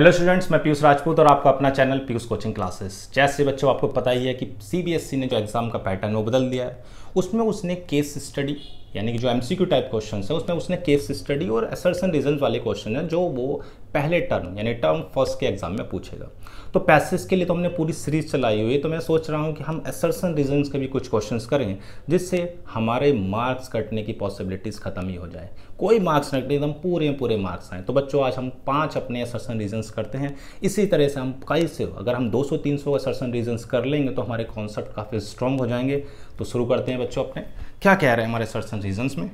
Hello students मैं पीयूष राजपूत और आपका अपना चैनल पीयूष कोचिंग क्लासेस जैसे बच्चों आपको पता ही है कि सीबीएसई e ने जो एग्ज़ाम का पैटर्न वो बदल दिया है उसमें उसने केस स्टडी यानी कि जो एमसीक्यू टाइप क्वेश्चंस है उसमें उसने केस स्टडी और एसर्सन रीजन वाले क्वेश्चन हैं जो वो पहले टर्म यानी टर्म फर्स्ट के एग्जाम में पूछेगा तो पैसेज के लिए तो हमने पूरी सीरीज चलाई हुई है तो मैं सोच रहा हूँ कि हम एसर्सन रीजन्स के भी कुछ क्वेश्चन करें जिससे हमारे मार्क्स कटने की पॉसिबिलिटीज़ खत्म ही हो जाए कोई मार्क्स न कटे एकदम पूरे पूरे मार्क्स आएँ तो बच्चों आज हम पाँच अपने एसर्सन रीजन्स करते हैं इसी तरह से हम कई से अगर हम 200-300 सौ एसर्सन रीजन्स कर लेंगे तो हमारे कॉन्सेप्ट काफ़ी स्ट्रांग हो जाएंगे तो शुरू करते हैं बच्चों अपने क्या कह रहे हैं हमारे एसर्सन रीजन्स में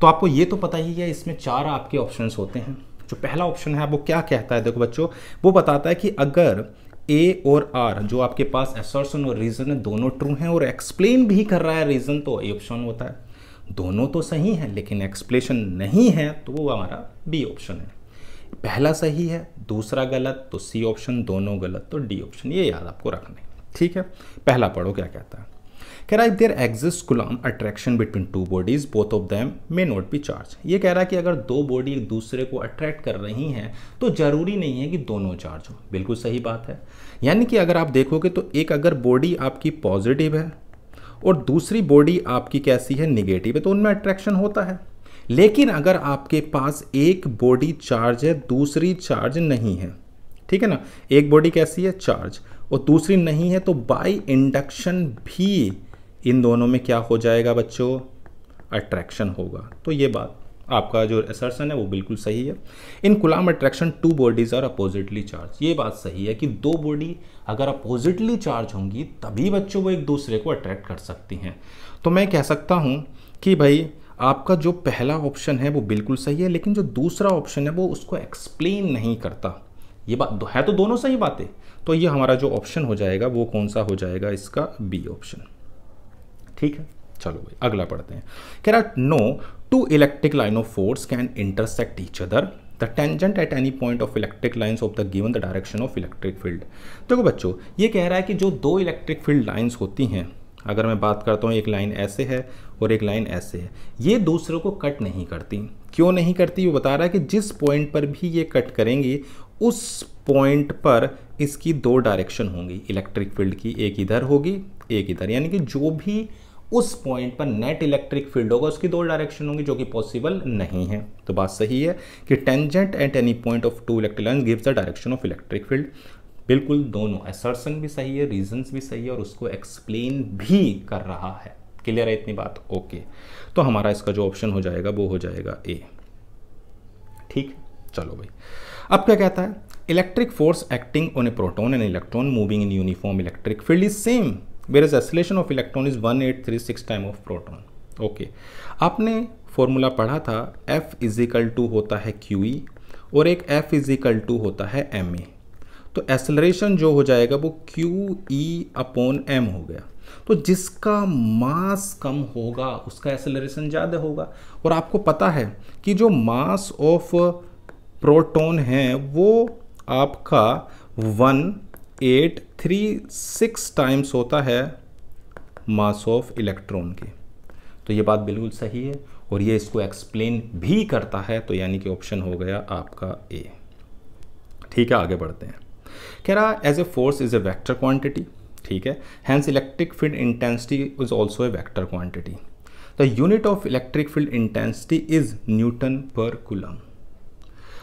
तो आपको ये तो पता ही है इसमें चार आपके ऑप्शंस होते हैं जो पहला ऑप्शन है वो क्या कहता है देखो बच्चों वो बताता है कि अगर ए और आर जो आपके पास एसर्सन और रीज़न है दोनों ट्रू हैं और एक्सप्लेन भी कर रहा है रीज़न तो ए ऑप्शन होता है दोनों तो सही हैं लेकिन एक्सप्लेशन नहीं है तो वो हमारा बी ऑप्शन है पहला सही है दूसरा गलत तो सी ऑप्शन दोनों गलत तो डी ऑप्शन ये याद आपको रखना है ठीक है पहला पढ़ो क्या कहता है कह रहा है there exist coulomb attraction between two bodies both of them may not be charge ये कह रहा है कि अगर दो बॉडी एक दूसरे को अट्रैक्ट कर रही हैं तो ज़रूरी नहीं है कि दोनों चार्ज हो बिल्कुल सही बात है यानी कि अगर आप देखोगे तो एक अगर बॉडी आपकी पॉजिटिव है और दूसरी बॉडी आपकी कैसी है निगेटिव है तो उनमें अट्रैक्शन होता है लेकिन अगर आपके पास एक बॉडी चार्ज है दूसरी चार्ज नहीं है ठीक है ना एक बॉडी कैसी है चार्ज और दूसरी नहीं है तो बाय इंडक्शन भी इन दोनों में क्या हो जाएगा बच्चों अट्रैक्शन होगा तो ये बात आपका जो असर्सन है वो बिल्कुल सही है in coulomb attraction two bodies are oppositely charge ये बात सही है कि दो बॉडी अगर अपोजिटली चार्ज होंगी तभी बच्चों वो एक दूसरे को अट्रैक्ट कर सकती हैं तो मैं कह सकता हूँ कि भाई आपका जो पहला ऑप्शन है वो बिल्कुल सही है लेकिन जो दूसरा ऑप्शन है वो उसको एक्सप्लेन नहीं करता ये बात है तो दोनों सही बातें तो ये हमारा जो ऑप्शन हो जाएगा वो कौन सा हो जाएगा इसका बी ऑप्शन ठीक है चलो भाई अगला पढ़ते हैं कह रहा no two electric line of force can intersect each other the tangent at any point of electric lines of the given the direction of electric field देखो बच्चों ये कह रहा है कि जो दो इलेक्ट्रिक फील्ड लाइन्स होती हैं अगर मैं बात करता हूँ एक लाइन ऐसे है और एक लाइन ऐसे है ये दूसरों को कट नहीं करती क्यों नहीं करती वो बता रहा है कि जिस पॉइंट पर भी ये कट करेंगी उस पॉइंट पर इसकी दो डायरेक्शन होंगी इलेक्ट्रिक फील्ड की एक इधर होगी एक इधर यानी कि जो भी उस पॉइंट पर नेट इलेक्ट्रिक फील्ड होगा उसकी दो डायरेक्शन होंगी जो कि पॉसिबल नहीं है तो बात सही है कि tangent at any point of two electric line gives the direction of electric field बिल्कुल दोनों एसर्सन भी सही है रीजंस भी सही है और उसको एक्सप्लेन भी कर रहा है क्लियर है इतनी बात ओके okay. तो हमारा इसका जो ऑप्शन हो जाएगा वो हो जाएगा ए ठीक चलो भाई अब क्या कहता है electric force acting on a proton and electron moving in uniform electric field is same whereas इज of electron is 1836 time of proton okay okay. आपने फॉर्मूला पढ़ा था F इजिकल टू होता है क्यू ई e और एक F is equal to होता है एम ए e. तो एसलरेशन जो हो जाएगा वो क्यू ई अपॉन एम हो गया तो जिसका मास कम होगा उसका एसलरेशन ज़्यादा होगा और आपको पता है कि जो मास ऑफ प्रोटॉन है वो आपका one eight three six times होता है मास ऑफ इलेक्ट्रॉन की तो ये बात बिल्कुल सही है और ये इसको एक्सप्लेन भी करता है तो यानी कि ऑप्शन हो गया आपका ए ठीक है आगे बढ़ते हैं कह रहा as a force is a vector quantity ठीक है hence electric field intensity is also a vector quantity the unit of electric field intensity is newton per coulomb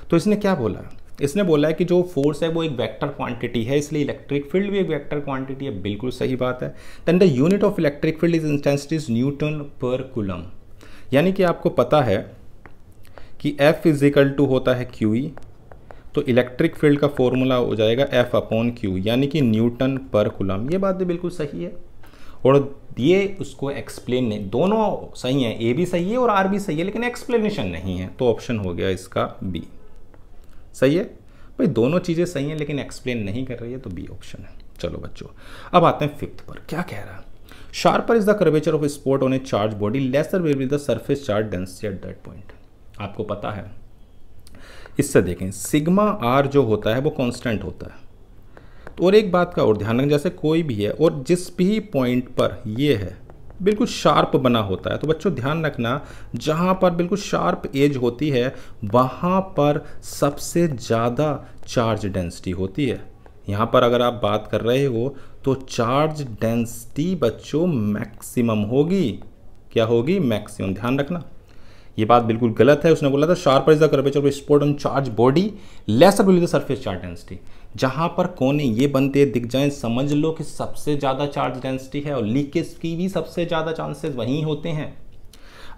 तो इसने क्या बोला इसने बोला है कि जो फोर्स है वो एक वेक्टर क्वांटिटी है इसलिए इलेक्ट्रिक फील्ड भी एक वेक्टर क्वांटिटी है बिल्कुल सही बात है then the unit of electric field is intensity is newton per coulomb यानी कि आपको पता है कि एफ इज इक्वल टू होता है क्यू ई e, तो इलेक्ट्रिक फील्ड का फॉर्मूला हो जाएगा एफ अपॉन क्यू यानी कि न्यूटन पर कुलम ये बात भी बिल्कुल सही है और ये उसको एक्सप्लेन नहीं दोनों सही हैं ए भी सही है और आर भी सही है लेकिन एक्सप्लेनेशन नहीं है तो ऑप्शन हो गया इसका बी सही है भाई दोनों चीज़ें सही हैं लेकिन एक्सप्लेन नहीं कर रही है तो बी ऑप्शन है चलो बच्चों अब आते हैं फिफ्थ पर क्या कह रहा है sharper is the curvature of spot on a charge body lesser were with the surface charge density at that point आपको पता है इससे देखें सिग्मा आर जो होता है वो कॉन्स्टेंट होता है तो और एक बात का और ध्यान रखें जैसे कोई भी है और जिस भी पॉइंट पर ये है बिल्कुल शार्प बना होता है तो बच्चों ध्यान रखना जहाँ पर बिल्कुल शार्प एज होती है वहाँ पर सबसे ज़्यादा चार्ज डेंसिटी होती है यहाँ पर अगर आप बात कर रहे हो तो चार्ज डेंसिटी बच्चों मैक्सिमम होगी क्या होगी मैक्सिमम ध्यान रखना ये बात बिल्कुल गलत है उसने बोला था sharper is the curvature of spot on charge body lesser will the surface charge density जहाँ पर कोने ये बनते दिख जाए समझ लो कि सबसे ज़्यादा चार्ज डेंसिटी है और लीकेज की भी सबसे ज़्यादा चांसेस वहीं होते हैं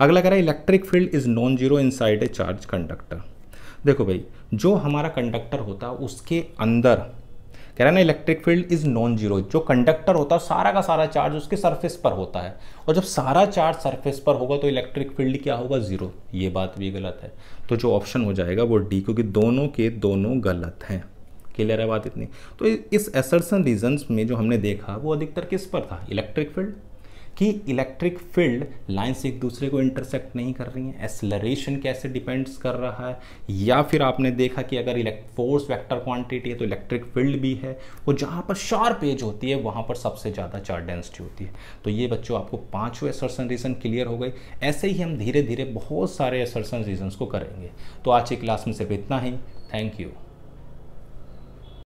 अगला कह रहा है electric field is non zero inside a charge conductor देखो भाई जो हमारा कंडक्टर होता है उसके अंदर कह रहा है ना electric field is non zero जो कंडक्टर होता है सारा का सारा चार्ज उसके सरफेस पर होता है और जब सारा चार्ज सरफेस पर होगा तो इलेक्ट्रिक फील्ड क्या होगा ज़ीरो ये बात भी गलत है तो जो ऑप्शन हो जाएगा वो डी क्योंकि दोनों के दोनों गलत हैं क्लियर है बात इतनी तो इस एसर्सन रीजन्स में जो हमने देखा वो अधिकतर किस पर था इलेक्ट्रिक फील्ड कि इलेक्ट्रिक फील्ड लाइन्स एक दूसरे को इंटरसेक्ट नहीं कर रही हैं एसलरेशन कैसे डिपेंड्स कर रहा है या फिर आपने देखा कि अगर इलेक्ट फोर्स वेक्टर क्वांटिटी है तो इलेक्ट्रिक फील्ड भी है वो जहाँ पर शार्प एज होती है वहाँ पर सबसे ज़्यादा चार्ज डेंसिटी होती है तो ये बच्चों आपको पाँचों एसर्सन रीजन क्लियर हो गए ऐसे ही हम धीरे धीरे बहुत सारे एसर्सन रीजन्स को करेंगे तो आज की क्लास में सिर्फ इतना ही थैंक यू